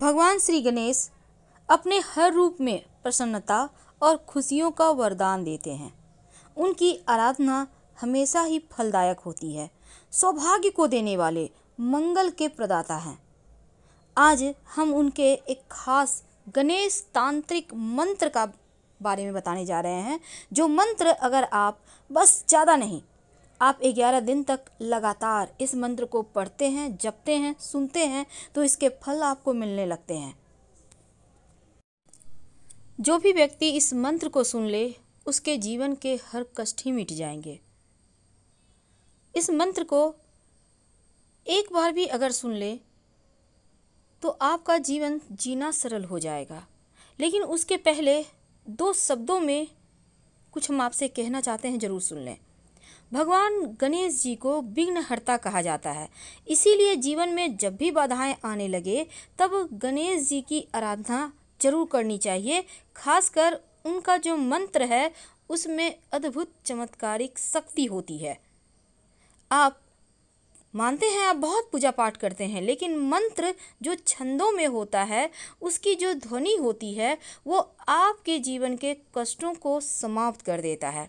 भगवान श्री गणेश अपने हर रूप में प्रसन्नता और खुशियों का वरदान देते हैं उनकी आराधना हमेशा ही फलदायक होती है सौभाग्य को देने वाले मंगल के प्रदाता हैं आज हम उनके एक खास गणेश तांत्रिक मंत्र का बारे में बताने जा रहे हैं जो मंत्र अगर आप बस ज़्यादा नहीं आप ग्यारह दिन तक लगातार इस मंत्र को पढ़ते हैं जपते हैं सुनते हैं तो इसके फल आपको मिलने लगते हैं जो भी व्यक्ति इस मंत्र को सुन ले उसके जीवन के हर कष्ट ही मिट जाएंगे इस मंत्र को एक बार भी अगर सुन ले तो आपका जीवन जीना सरल हो जाएगा लेकिन उसके पहले दो शब्दों में कुछ हम आपसे कहना चाहते हैं ज़रूर सुन लें भगवान गणेश जी को विघ्नहर्ता कहा जाता है इसीलिए जीवन में जब भी बाधाएं आने लगे तब गणेश जी की आराधना जरूर करनी चाहिए खासकर उनका जो मंत्र है उसमें अद्भुत चमत्कारिक शक्ति होती है आप मानते हैं आप बहुत पूजा पाठ करते हैं लेकिन मंत्र जो छंदों में होता है उसकी जो ध्वनि होती है वो आपके जीवन के कष्टों को समाप्त कर देता है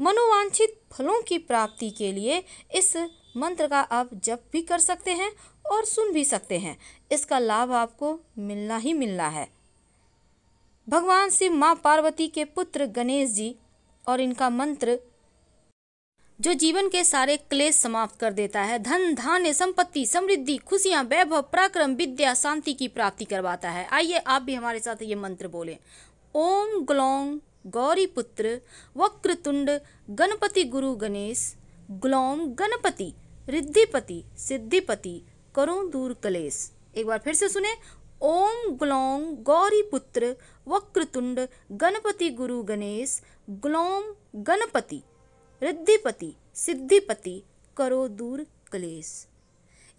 मनोवांछित फलों की प्राप्ति के लिए इस मंत्र का आप जप भी कर सकते हैं और सुन भी सकते हैं इसका लाभ आपको मिलना ही मिलना है भगवान शिव माँ पार्वती के पुत्र गणेश जी और इनका मंत्र जो जीवन के सारे क्लेश समाप्त कर देता है धन धान्य संपत्ति समृद्धि खुशियाँ वैभव पराक्रम विद्या शांति की प्राप्ति करवाता है आइए आप भी हमारे साथ ये मंत्र बोलें ओम ग्लोंग गौरीपुत्र वक्रतुंड गणपति गुरु गणेश ग्लौम गणपति रिद्धिपति सिद्धिपति करो दूर कलेश एक बार फिर से सुने ओम ग्लौम गौरीपुत्र वक्रतुंड गणपति गुरु गणेश ग्लौम गणपति रिद्धिपति सिद्धिपति करो दूर कलेश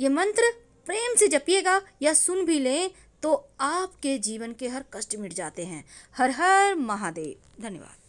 ये मंत्र प्रेम से जपिएगा या सुन भी लें तो आपके जीवन के हर कष्ट मिट जाते हैं हर हर महादेव धन्यवाद